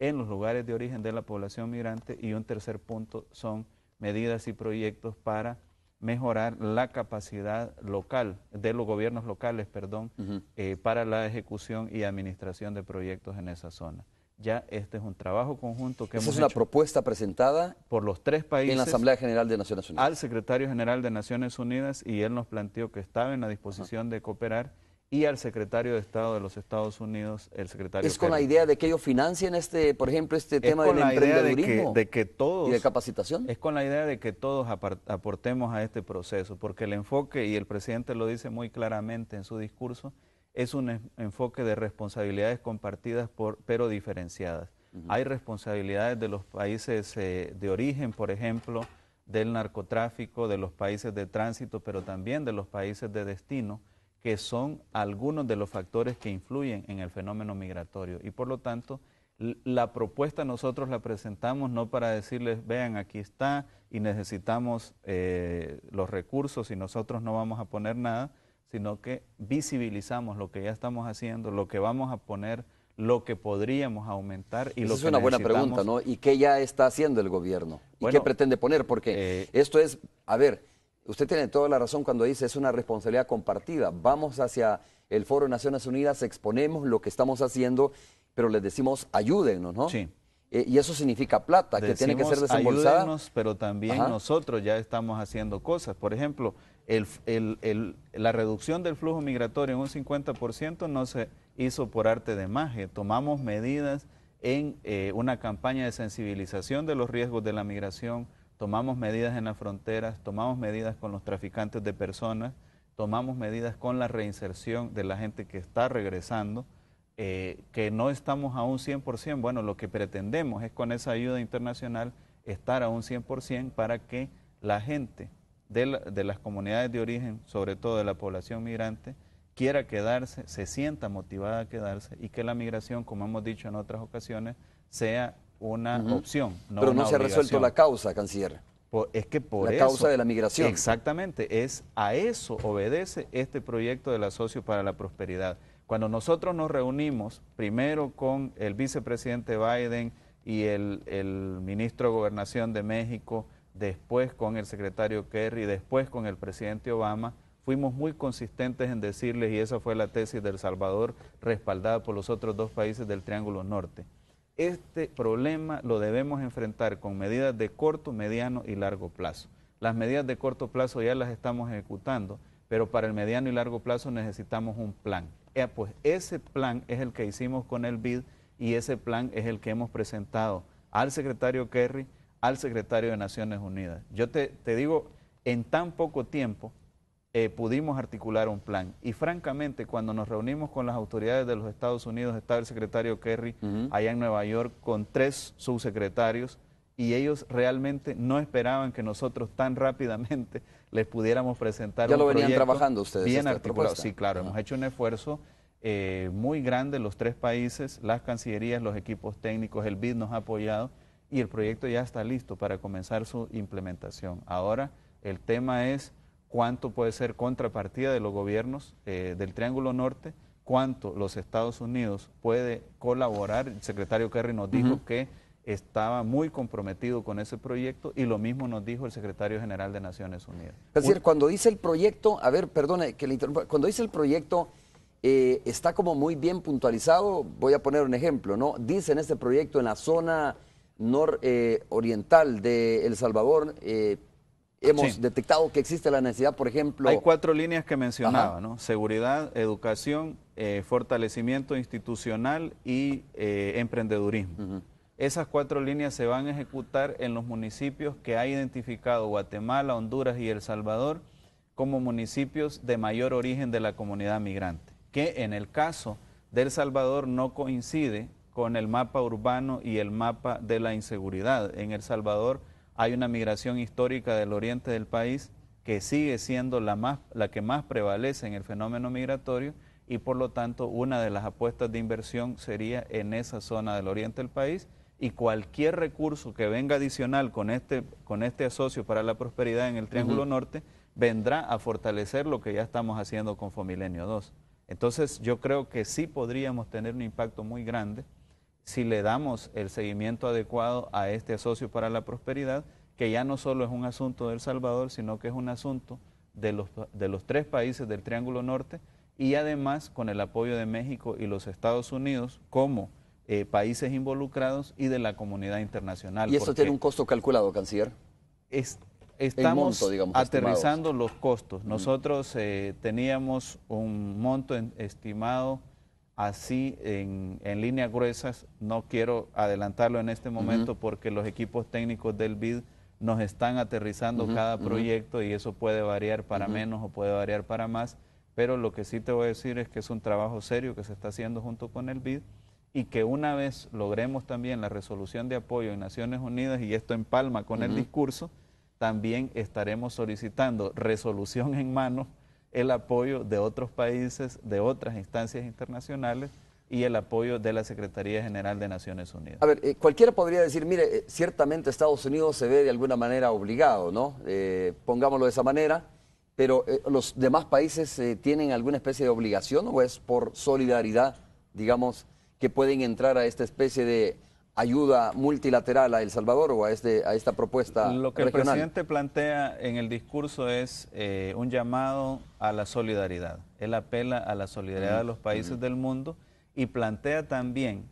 en los lugares de origen de la población migrante y un tercer punto son medidas y proyectos para mejorar la capacidad local, de los gobiernos locales, perdón, eh, para la ejecución y administración de proyectos en esa zona. Ya este es un trabajo conjunto que hemos es una propuesta presentada por los tres países en la Asamblea General de Naciones Unidas. Al secretario general de Naciones Unidas y él nos planteó que estaba en la disposición de cooperar y al secretario de Estado de los Estados Unidos, el secretario. Es con la idea de que ellos financien este, por ejemplo, este tema del emprendedurismo de que, de que todos, y de capacitación. Es con la idea de que todos aportemos a este proceso, porque el enfoque y el presidente lo dice muy claramente en su discurso es un enfoque de responsabilidades compartidas pero diferenciadas. Hay responsabilidades de los países eh, de origen, por ejemplo, del narcotráfico, de los países de tránsito, pero también de los países de destino que son algunos de los factores que influyen en el fenómeno migratorio. Y por lo tanto, la propuesta nosotros la presentamos no para decirles, vean, aquí está y necesitamos eh, los recursos y nosotros no vamos a poner nada, sino que visibilizamos lo que ya estamos haciendo, lo que vamos a poner, lo que podríamos aumentar y Esa lo es Es una buena pregunta, ¿no? ¿Y qué ya está haciendo el gobierno? ¿Y qué pretende poner? Porque eh, esto es, a ver, Usted tiene toda la razón cuando dice es una responsabilidad compartida. Vamos hacia el Foro de Naciones Unidas, exponemos lo que estamos haciendo, pero les decimos ayúdenos, ¿no? Sí. Eh, y eso significa plata que tiene que ser desembolsada. Ayúdennos, pero también nosotros ya estamos haciendo cosas. Por ejemplo, la reducción del flujo migratorio en un 50% no se hizo por arte de magia. Tomamos medidas en eh, una campaña de sensibilización de los riesgos de la migración tomamos medidas en las fronteras, tomamos medidas con los traficantes de personas, tomamos medidas con la reinserción de la gente que está regresando, eh, que no estamos a un 100%. Bueno, lo que pretendemos es con esa ayuda internacional estar a un 100% para que la gente de, de, las comunidades de origen, sobre todo de la población migrante, quiera quedarse, se sienta motivada a quedarse y que la migración, como hemos dicho en otras ocasiones, sea una opción. No Pero no se ha resuelto la causa, canciller. es que por la causa de la migración. Exactamente, es a eso obedece este proyecto del Asocio para la Prosperidad. Cuando nosotros nos reunimos primero con el vicepresidente Biden y el, el ministro de Gobernación de México, después con el secretario Kerry, después con el presidente Obama, fuimos muy consistentes en decirles, y esa fue la tesis del Salvador, respaldada por los otros dos países del Triángulo Norte, este problema lo debemos enfrentar con medidas de corto, mediano y largo plazo. Las medidas de corto plazo ya las estamos ejecutando, pero para el mediano y largo plazo necesitamos un plan. Eh, pues ese plan es el que hicimos con el BID y ese plan es el que hemos presentado al secretario Kerry, al secretario de Naciones Unidas. Yo te, te digo, en tan poco tiempo eh, pudimos articular un plan. Y francamente, cuando nos reunimos con las autoridades de los Estados Unidos, estaba el secretario Kerry allá en Nueva York con tres subsecretarios y ellos realmente no esperaban que nosotros tan rápidamente (laughs) les pudiéramos presentar ya lo venían trabajando ustedes bien articulado. Sí, claro, hemos hecho un esfuerzo eh, muy grande los tres países, las cancillerías, los equipos técnicos, el BID nos ha apoyado y el proyecto ya está listo para comenzar su implementación. Ahora el tema es cuánto puede ser contrapartida de los gobiernos eh, del Triángulo Norte, cuánto los Estados Unidos puede colaborar. El secretario Kerry nos dijo que estaba muy comprometido con ese proyecto y lo mismo nos dijo el secretario general de Naciones Unidas. Es decir, cuando dice el proyecto, a ver, perdone que cuando dice el proyecto eh, está como muy bien puntualizado, voy a poner un ejemplo, ¿no? Dice en este proyecto en la zona nororiental de El Salvador, eh, Hemos detectado que existe la necesidad, por ejemplo... Hay cuatro líneas que mencionaba, ¿no? Seguridad, educación, eh, fortalecimiento institucional y eh, emprendedurismo. Esas cuatro líneas se van a ejecutar en los municipios que ha identificado Guatemala, Honduras y El Salvador como municipios de mayor origen de la comunidad migrante, que en el caso de El Salvador no coincide con el mapa urbano y el mapa de la inseguridad. En El Salvador hay una migración histórica del oriente del país que sigue siendo la, más, la que más prevalece en el fenómeno migratorio y por lo tanto una de las apuestas de inversión sería en esa zona del oriente del país y cualquier recurso que venga adicional con este, con este socio para la prosperidad en el Triángulo Norte vendrá a fortalecer lo que ya estamos haciendo con Fomilenio 2. Entonces yo creo que sí podríamos tener un impacto muy grande si le damos el seguimiento adecuado a este socio para la prosperidad, que ya no solo es un asunto del Salvador, sino que es un asunto de los, de los tres países del Triángulo Norte y además con el apoyo de México y los Estados Unidos como eh, países involucrados y de la comunidad internacional. ¿Y eso tiene un costo calculado, canciller? estamos aterrizando los costos. Mm. Nosotros eh, teníamos un monto estimado así en, líneas gruesas. No quiero adelantarlo en este momento porque los equipos técnicos del BID nos están aterrizando cada proyecto y eso puede variar para menos o puede variar para más, pero lo que sí te voy a decir es que es un trabajo serio que se está haciendo junto con el BID y que una vez logremos también la resolución de apoyo en Naciones Unidas, y esto empalma con el discurso, también estaremos solicitando resolución en mano el apoyo de otros países, de otras instancias internacionales y el apoyo de la Secretaría General de Naciones Unidas. A ver, eh, cualquiera podría decir, mire, eh, ciertamente Estados Unidos se ve de alguna manera obligado, ¿no? Eh, pongámoslo de esa manera, pero ¿los demás países tienen alguna especie de obligación o es por solidaridad, digamos, que pueden entrar a esta especie de ayuda multilateral a El Salvador o a, este, a esta propuesta Lo que el presidente plantea en el discurso es eh, un llamado a la solidaridad. Él apela a la solidaridad de mm, los países mm. del mundo y plantea también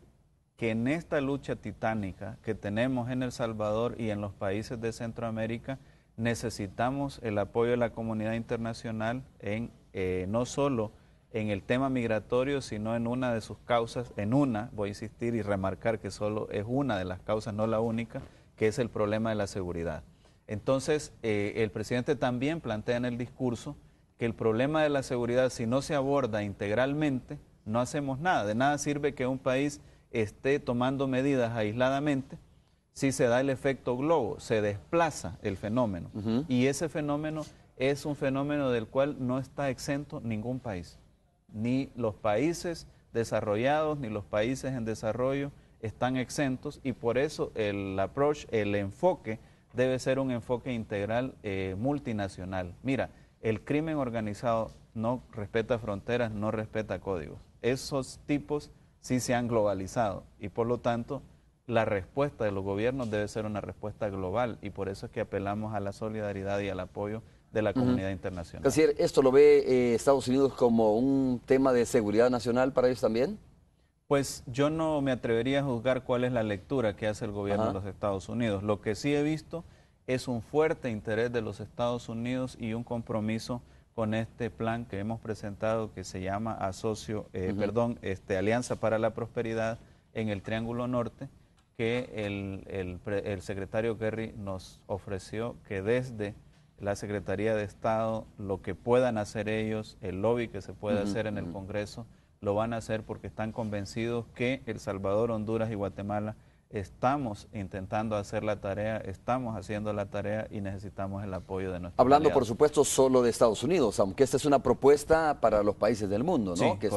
que en esta lucha titánica que tenemos en El Salvador y en los países de Centroamérica, necesitamos el apoyo de la comunidad internacional en eh, no solo en el tema migratorio, sino en una de sus causas, en una, voy a insistir y remarcar que solo es una de las causas, no la única, que es el problema de la seguridad. Entonces, eh, el presidente también plantea en el discurso que el problema de la seguridad, si no se aborda integralmente, no hacemos nada. De nada sirve que un país esté tomando medidas aisladamente si se da el efecto globo, se desplaza el fenómeno. Y ese fenómeno es un fenómeno del cual no está exento ningún país. Ni los países desarrollados ni los países en desarrollo están exentos y por eso el approach, el enfoque, debe ser un enfoque integral eh, multinacional. Mira, el crimen organizado no respeta fronteras, no respeta códigos. Esos tipos sí se han globalizado y por lo tanto la respuesta de los gobiernos debe ser una respuesta global y por eso es que apelamos a la solidaridad y al apoyo de la comunidad internacional. Es ¿esto lo ve eh, Estados Unidos como un tema de seguridad nacional para ellos también? Pues yo no me atrevería a juzgar cuál es la lectura que hace el gobierno de los Estados Unidos. Lo que sí he visto es un fuerte interés de los Estados Unidos y un compromiso con este plan que hemos presentado que se llama Asocio, eh, perdón, este, Alianza para la Prosperidad en el Triángulo Norte, que el, el secretario Kerry nos ofreció que desde la Secretaría de Estado, lo que puedan hacer ellos, el lobby que se pueda hacer en el Congreso, lo van a hacer porque están convencidos que El Salvador, Honduras y Guatemala estamos intentando hacer la tarea, estamos haciendo la tarea y necesitamos el apoyo de nuestros Hablando, por supuesto, solo de Estados Unidos, aunque esta es una propuesta para los países del mundo, ¿no? que,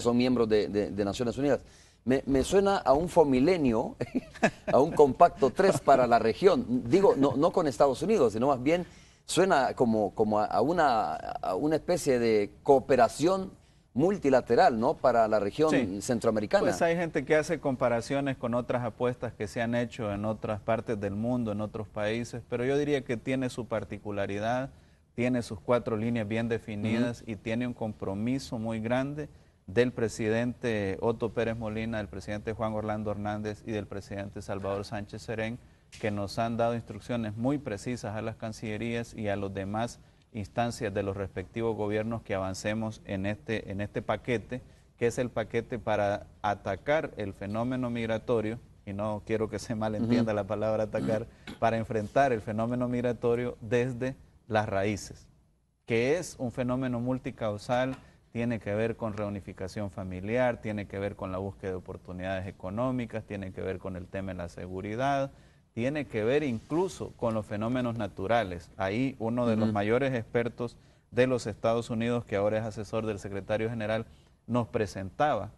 son miembros de, Naciones Unidas. Me, suena a un fomilenio, (laughs) a un compacto 3 para la región. Digo, no, no con Estados Unidos, sino más bien suena como, como a, una, especie de cooperación multilateral, ¿no? Para la región centroamericana. Pues hay gente que hace comparaciones con otras apuestas que se han hecho en otras partes del mundo, en otros países, pero yo diría que tiene su particularidad, tiene sus cuatro líneas bien definidas y tiene un compromiso muy grande del presidente Otto Pérez Molina, del presidente Juan Orlando Hernández y del presidente Salvador Sánchez Serén que nos han dado instrucciones muy precisas a las cancillerías y a las demás instancias de los respectivos gobiernos que avancemos en este, en este paquete, que es el paquete para atacar el fenómeno migratorio, y no quiero que se malentienda la palabra atacar, para enfrentar el fenómeno migratorio desde las raíces, que es un fenómeno multicausal, tiene que ver con reunificación familiar, tiene que ver con la búsqueda de oportunidades económicas, tiene que ver con el tema de la seguridad, tiene que ver incluso con los fenómenos naturales. Ahí uno de los mayores expertos de los Estados Unidos, que ahora es asesor del secretario general, nos presentaba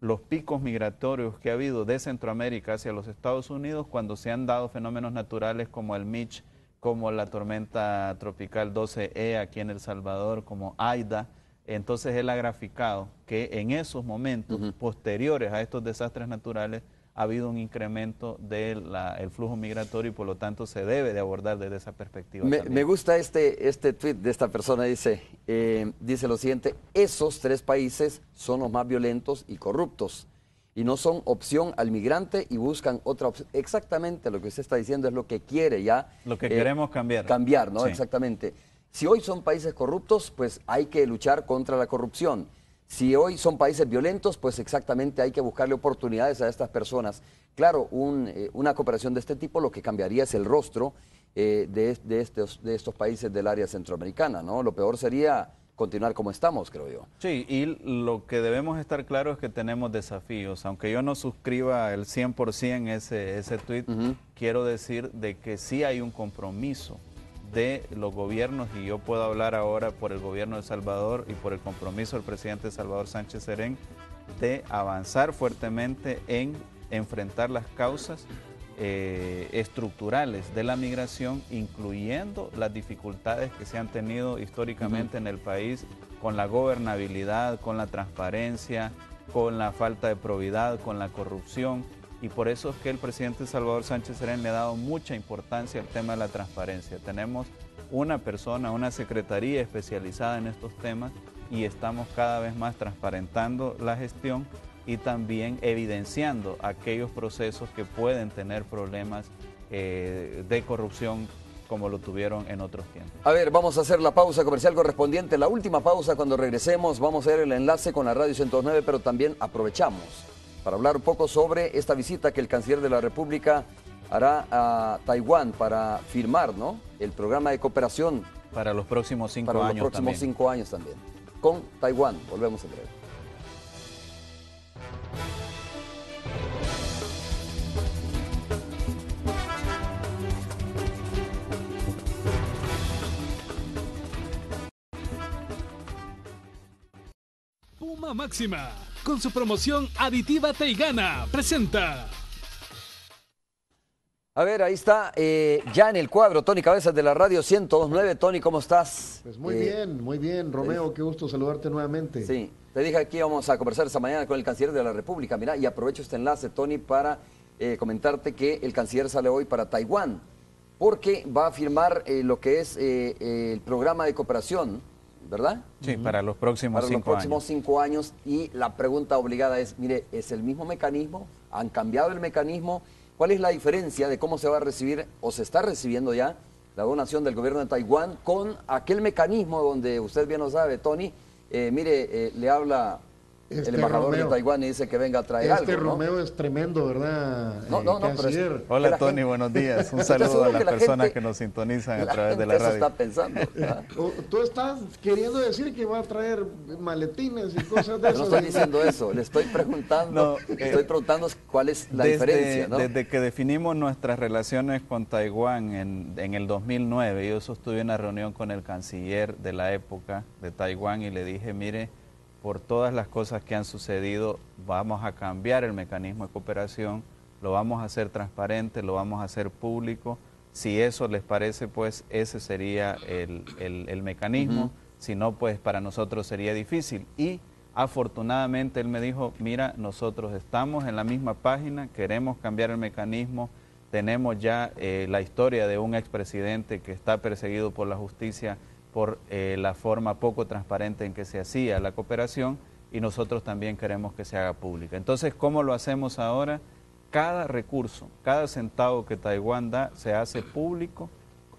los picos migratorios que ha habido de Centroamérica hacia los Estados Unidos cuando se han dado fenómenos naturales como el Mitch, como la tormenta tropical 12E e aquí en El Salvador, como Aida. Entonces él ha graficado que en esos momentos posteriores a estos desastres naturales, ha habido un incremento del el flujo migratorio y por lo tanto se debe de abordar desde esa perspectiva. Me, gusta este, este tweet de esta persona, dice, eh, dice lo siguiente, esos tres países son los más violentos y corruptos y no son opción al migrante y buscan otra opción. Exactamente lo que usted está diciendo es lo que quiere ya. Lo que eh, queremos cambiar. Cambiar, ¿no? Exactamente. Si hoy son países corruptos, pues hay que luchar contra la corrupción. Si hoy son países violentos, pues exactamente hay que buscarle oportunidades a estas personas. Claro, eh, una cooperación de este tipo lo que cambiaría es el rostro eh, de, estos, de estos países del área centroamericana, ¿no? Lo peor sería continuar como estamos, creo yo. Sí, y lo que debemos estar claro es que tenemos desafíos. Aunque yo no suscriba el 100% ese, ese tweet, quiero decir de que sí hay un compromiso de los gobiernos, y yo puedo hablar ahora por el gobierno de Salvador y por el compromiso del presidente Salvador Sánchez Serén de avanzar fuertemente en enfrentar las causas eh, estructurales de la migración, incluyendo las dificultades que se han tenido históricamente en el país con la gobernabilidad, con la transparencia, con la falta de probidad, con la corrupción. Y por eso es que el presidente Salvador Sánchez Serén le ha dado mucha importancia al tema de la transparencia. Tenemos una persona, una secretaría especializada en estos temas y estamos cada vez más transparentando la gestión y también evidenciando aquellos procesos que pueden tener problemas eh, de corrupción como lo tuvieron en otros tiempos. A ver, vamos a hacer la pausa comercial correspondiente, la última pausa cuando regresemos, vamos a ver el enlace con la radio 109, pero también aprovechamos para hablar un poco sobre esta visita que el canciller de la República hará a Taiwán para firmar ¿no? el programa de cooperación. Para los próximos cinco años. Para los próximos cinco años también. Con Taiwán. Volvemos en breve. Puma Máxima con su promoción Aditiva Teigana. Presenta. A ver, ahí está eh, ya en el cuadro Tony Cabezas de la radio 1029. Tony, ¿cómo estás? Pues muy eh, bien, muy bien. Romeo, qué gusto saludarte nuevamente. Sí, te dije aquí vamos a conversar esta mañana con el canciller de la República. Mira, y aprovecho este enlace, Tony, para eh, comentarte que el canciller sale hoy para Taiwán porque va a firmar lo que es el programa de cooperación ¿verdad? Sí, para los próximos cinco años. Para los próximos cinco años. Y la pregunta obligada es, mire, ¿es el mismo mecanismo? ¿Han cambiado el mecanismo? ¿Cuál es la diferencia de cómo se va a recibir o se está recibiendo ya la donación del gobierno de Taiwán con aquel mecanismo donde usted bien lo sabe, Tony? Eh, mire, eh, le habla este el embajador de Taiwán y dice que venga a traer este Romeo es tremendo, ¿verdad? No, eh, no, no Hola Tony, buenos días. Un (laughs) saludo a las personas que nos sintonizan a través de la radio. Eso está pensando. Eh, tú estás queriendo decir que va a traer maletines y cosas de eso. (laughs) No estoy diciendo eso, le estoy preguntando, eh, estoy preguntando cuál es la desde, diferencia. Desde que definimos nuestras relaciones con Taiwán en, en el 2009, yo estuve en una reunión con el canciller de la época de Taiwán y le dije, mire, por todas las cosas que han sucedido, vamos a cambiar el mecanismo de cooperación, lo vamos a hacer transparente, lo vamos a hacer público. Si eso les parece, pues ese sería el, mecanismo. Si no, pues para nosotros sería difícil. Y afortunadamente él me dijo, mira, nosotros estamos en la misma página, queremos cambiar el mecanismo, tenemos ya eh, la historia de un expresidente que está perseguido por la justicia por eh, la forma poco transparente en que se hacía la cooperación y nosotros también queremos que se haga pública. Entonces, ¿cómo lo hacemos ahora? Cada recurso, cada centavo que Taiwán da se hace público,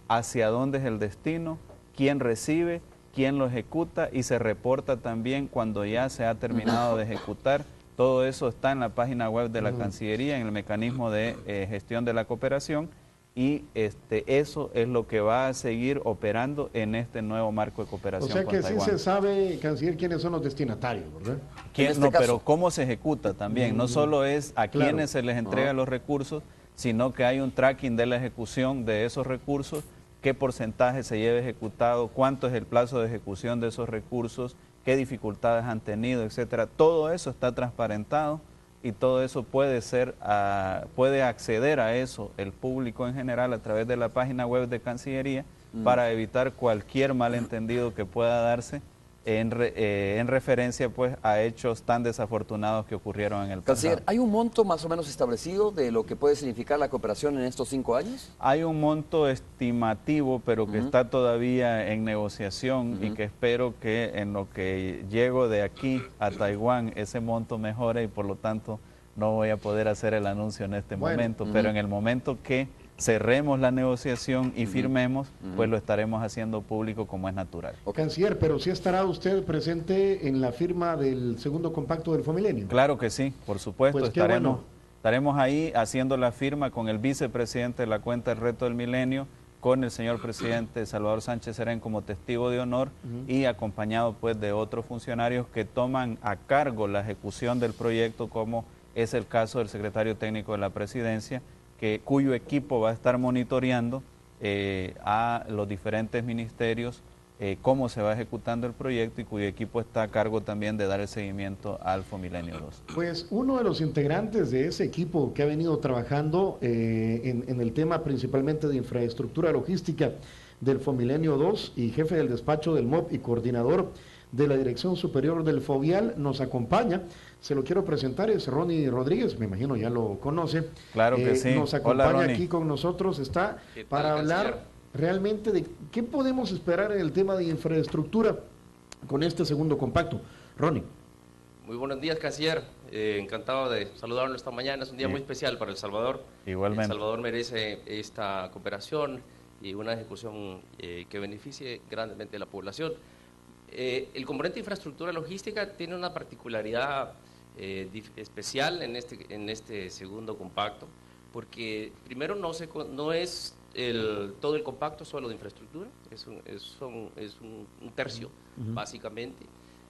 hacia dónde es el destino, quién recibe, quién lo ejecuta y se reporta también cuando ya se ha terminado de ejecutar. Todo eso está en la página web de la Cancillería, en el mecanismo de eh, gestión de la cooperación y este, eso es lo que va a seguir operando en este nuevo marco de cooperación. O sea que sí se sabe, canciller, quiénes son los destinatarios, ¿verdad? Este no, pero cómo se ejecuta también. No mm, solo es a quiénes se les ah. entrega los recursos, sino que hay un tracking de la ejecución de esos recursos, qué porcentaje se lleva ejecutado, cuánto es el plazo de ejecución de esos recursos, qué dificultades han tenido, etcétera. Todo eso está transparentado y todo eso puede ser, ah, puede acceder a eso el público en general a través de la página web de Cancillería mm. para evitar cualquier malentendido que pueda darse eh, en, referencia pues a hechos tan desafortunados que ocurrieron en el Canciller, pasado. ¿hay un monto más o menos establecido de lo que puede significar la cooperación en estos cinco años? Hay un monto estimativo, pero que está todavía en negociación y que espero que en lo que llego de aquí a Taiwán ese monto mejore y por lo tanto no voy a poder hacer el anuncio en este momento, pero en el momento que cerremos la negociación y firmemos, pues lo estaremos haciendo público como es natural. O Canciller, pero sí estará usted presente en la firma del segundo compacto del Fomilenio. Claro que sí, por supuesto, pues estaremos, estaremos ahí haciendo la firma con el vicepresidente de la cuenta del Reto del Milenio, con el señor presidente Salvador Sánchez Serén como testigo de honor y acompañado pues de otros funcionarios que toman a cargo la ejecución del proyecto como es el caso del secretario técnico de la presidencia, cuyo equipo va a estar monitoreando eh, a los diferentes ministerios eh, cómo se va ejecutando el proyecto y cuyo equipo está a cargo también de dar el seguimiento al Fomilenio Milenio 2. Pues uno de los integrantes de ese equipo que ha venido trabajando eh, en, el tema principalmente de infraestructura logística del Fomilenio 2 y jefe del despacho del MOP y coordinador de la Dirección Superior del Fovial nos acompaña se lo quiero presentar, es Ronnie Rodríguez, me imagino ya lo conoce. Claro que eh, sí. Nos acompaña aquí con nosotros, está para hablar realmente de qué podemos esperar en el tema de infraestructura con este segundo compacto. Ronnie. Muy buenos días, canciller. Eh, encantado de saludarlo esta mañana. Es un día muy especial para El Salvador. Igualmente. El Salvador merece esta cooperación y una ejecución eh, que beneficie grandemente a la población. el componente de infraestructura logística tiene una particularidad eh, especial en este, en este segundo compacto, porque primero no, se, no es todo el compacto solo de infraestructura, es un, tercio básicamente.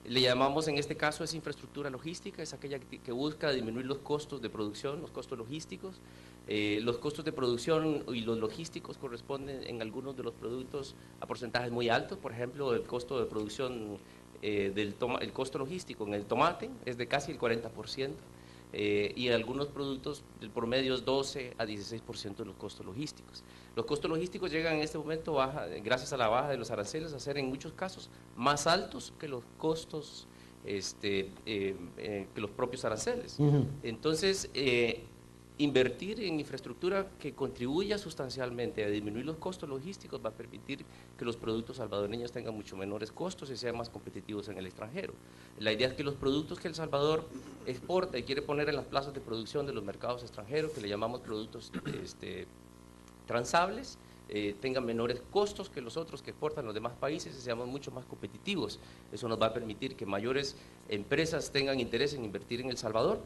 Le llamamos en este caso es infraestructura logística, es aquella que, busca disminuir los costos de producción, los costos logísticos. Eh, los costos de producción y los logísticos corresponden en algunos de los productos a porcentajes muy altos, por ejemplo, el costo de producción eh, del toma, el costo logístico en el tomate es de casi el 40%. Eh, y en algunos productos el promedio es 12 a 16% de los costos logísticos. Los costos logísticos llegan en este momento, baja, eh, gracias a la baja de los aranceles, a ser en muchos casos más altos que los costos este, que los propios aranceles. Entonces, Invertir en infraestructura que contribuya sustancialmente a disminuir los costos logísticos va a permitir que los productos salvadoreños tengan mucho menores costos y sean más competitivos en el extranjero. La idea es que los productos que El Salvador exporta y quiere poner en las plazas de producción de los mercados extranjeros, que le llamamos productos este, transables, eh, tengan menores costos que los otros que exportan los demás países y seamos mucho más competitivos. Eso nos va a permitir que mayores empresas tengan interés en invertir en El Salvador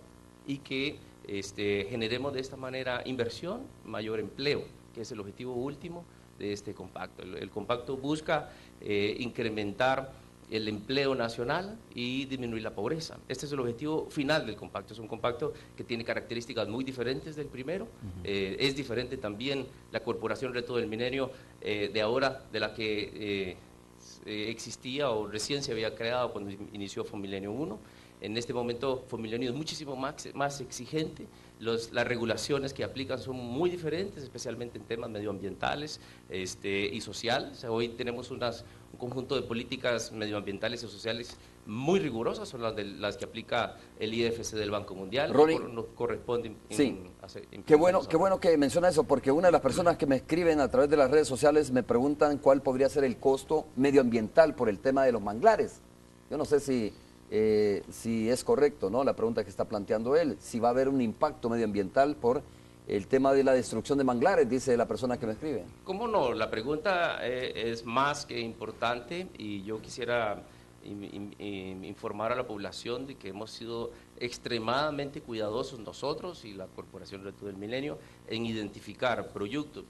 y que este, generemos de esta manera inversión, mayor empleo, que es el objetivo último de este compacto. El, compacto busca eh, incrementar el empleo nacional y disminuir la pobreza. Este es el objetivo final del compacto. Es un compacto que tiene características muy diferentes del primero. Eh, es diferente también la Corporación Reto del Minerio eh, de ahora, de la que existía o recién se había creado cuando inició Fomilenio 1 en este momento Fomilonio es muchísimo más, exigente, las regulaciones que aplican son muy diferentes, especialmente en temas medioambientales este, y sociales. Hoy tenemos un conjunto de políticas medioambientales y sociales muy rigurosas, son las, de, las que aplica el IFC del Banco Mundial, Ronnie, no, corresponde. sí, qué, bueno, qué bueno que menciona eso, porque una de las personas que me escriben a través de las redes sociales me preguntan cuál podría ser el costo medioambiental por el tema de los manglares. Yo no sé si eh, si es correcto, ¿no? La pregunta que está planteando él, si va a haber un impacto medioambiental por el tema de la destrucción de manglares, dice la persona que lo escribe. ¿Cómo no? La pregunta eh, es más que importante y yo quisiera informar a la población de que hemos sido extremadamente cuidadosos nosotros y la Corporación Reto del Milenio en identificar proyectos,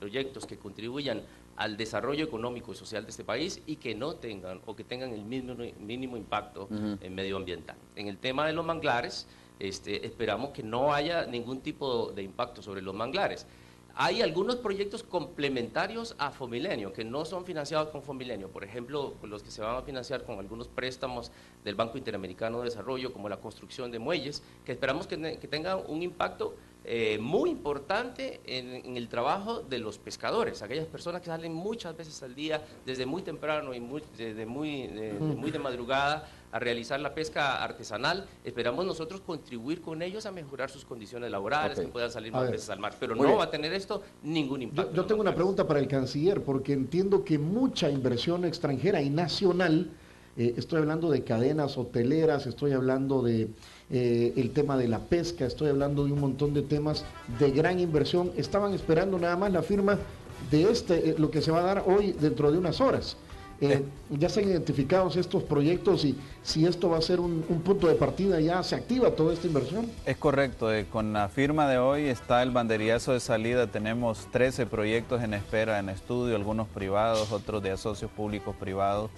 proyectos que contribuyan al desarrollo económico y social de este país y que no tengan o que tengan el mismo, mínimo impacto en medioambiental. En el tema de los manglares, este, esperamos que no haya ningún tipo de impacto sobre los manglares. Hay algunos proyectos complementarios a Fomilenio que no son financiados con Fomilenio, por ejemplo, los que se van a financiar con algunos préstamos del Banco Interamericano de Desarrollo, como la construcción de muelles, que esperamos que tengan un impacto eh, muy importante en, el trabajo de los pescadores, aquellas personas que salen muchas veces al día, desde muy temprano y muy, muy, de, muy de madrugada, a realizar la pesca artesanal. Esperamos nosotros contribuir con ellos a mejorar sus condiciones laborales, que puedan salir más veces al mar. Pero no va a tener esto ningún impacto. Yo, tengo una pregunta para el canciller, porque entiendo que mucha inversión extranjera y nacional, eh, estoy hablando de cadenas hoteleras, estoy hablando de eh, el tema de la pesca, estoy hablando de un montón de temas de gran inversión. Estaban esperando nada más la firma de este, eh, lo que se va a dar hoy dentro de unas horas. Eh, ya se han identificado estos proyectos y si esto va a ser un, punto de partida, ya se activa toda esta inversión. Es correcto, con la firma de hoy está el banderillazo de salida, tenemos 13 proyectos en espera, en estudio, algunos privados, otros de asocios públicos privados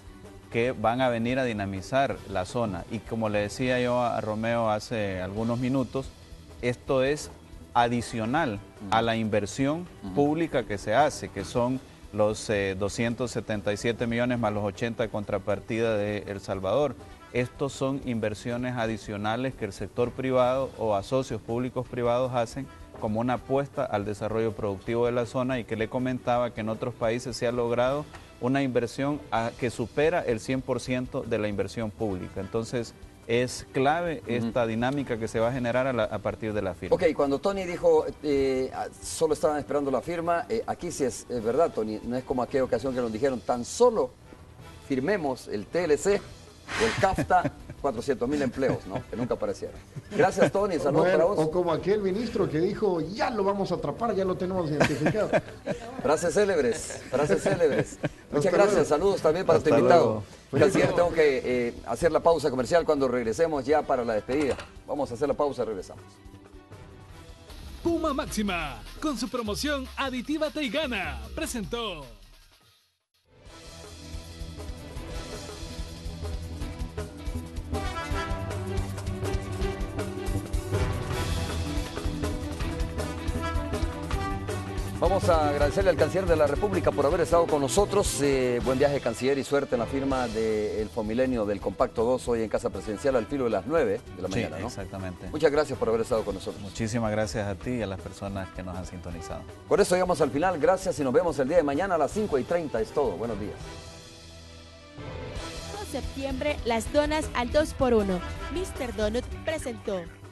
que van a venir a dinamizar la zona. Y como le decía yo a Romeo hace algunos minutos, esto es adicional a la inversión pública que se hace, que son los 277 eh, millones más los 80 de contrapartida de El Salvador. Estos son inversiones adicionales que el sector privado o asocios públicos privados hacen como una apuesta al desarrollo productivo de la zona y que le comentaba que en otros países se ha logrado una inversión que supera el 100% de la inversión pública. Entonces, es clave esta dinámica que se va a generar a, partir de la firma. Ok, cuando Tony dijo, eh, ah, solo estaban esperando la firma, eh, aquí sí es, verdad, Tony, no es como aquella ocasión que nos dijeron, tan solo firmemos el TLC el CAFTA (laughs) 400 mil empleos, ¿no? Que nunca aparecieron. Gracias, Tony. Saludos para vos. O como aquel ministro que dijo, ya lo vamos a atrapar, ya lo tenemos identificado. Frases célebres, frases célebres. Muchas gracias. Saludos también para tu invitado. tengo que eh, hacer la pausa comercial cuando regresemos ya para la despedida. Vamos a hacer la pausa, regresamos. Puma Máxima, con su promoción Aditiva Teigana, Gana, presentó. Vamos a agradecerle al canciller de la República por haber estado con nosotros. Eh, buen viaje, canciller, y suerte en la firma del Fomilenio del Compacto 2 hoy en Casa Presidencial al filo de las 9 de la mañana. Sí, exactamente. Muchas gracias por haber estado con nosotros. Muchísimas gracias a ti y a las personas que nos han sintonizado. Con eso llegamos al final. Gracias y nos vemos el día de mañana a las 5 y 30. Es todo. Buenos días septiembre las donas al 2x1. Mr. Donut presentó.